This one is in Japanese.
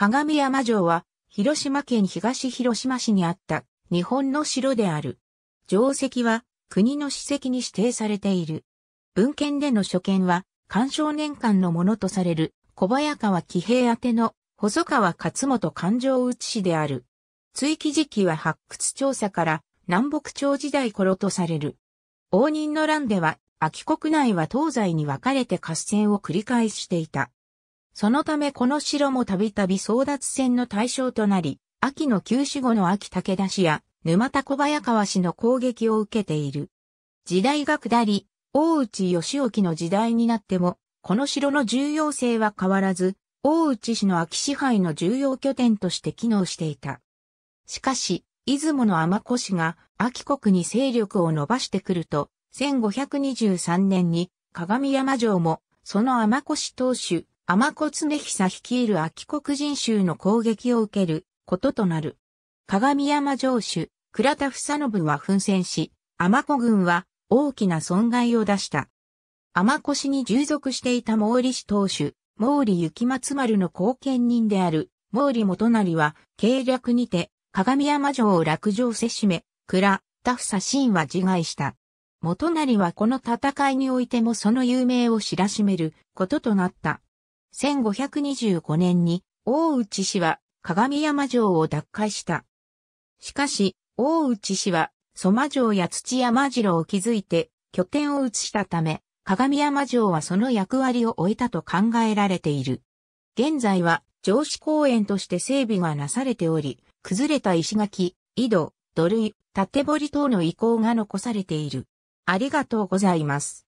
鏡山城は、広島県東広島市にあった日本の城である。城跡は国の史跡に指定されている。文献での所見は、干渉年間のものとされる小早川騎兵宛ての細川勝元勘定内氏である。追記時期は発掘調査から南北朝時代頃とされる。応仁の乱では、秋国内は東西に分かれて合戦を繰り返していた。そのためこの城もたびたび争奪戦の対象となり、秋の旧死後の秋武田氏や沼田小早川氏の攻撃を受けている。時代が下り、大内義沖の時代になっても、この城の重要性は変わらず、大内氏の秋支配の重要拠点として機能していた。しかし、出雲の天子氏が秋国に勢力を伸ばしてくると、1523年に鏡山城も、その天子氏当主、天子常久率いる秋国人衆の攻撃を受けることとなる。鏡山城主、倉田房信は奮戦し、天子軍は大きな損害を出した。天子氏に従属していた毛利氏当主、毛利行松丸の後見人である毛利元就は、計略にて、鏡山城を落城せしめ、倉、田房信は自害した。元就はこの戦いにおいてもその有名を知らしめることとなった。1525年に大内氏は鏡山城を奪回した。しかし、大内氏は、蘇我城や土山城を築いて拠点を移したため、鏡山城はその役割を終えたと考えられている。現在は城址公園として整備がなされており、崩れた石垣、井戸、土塁、縦堀等の遺構が残されている。ありがとうございます。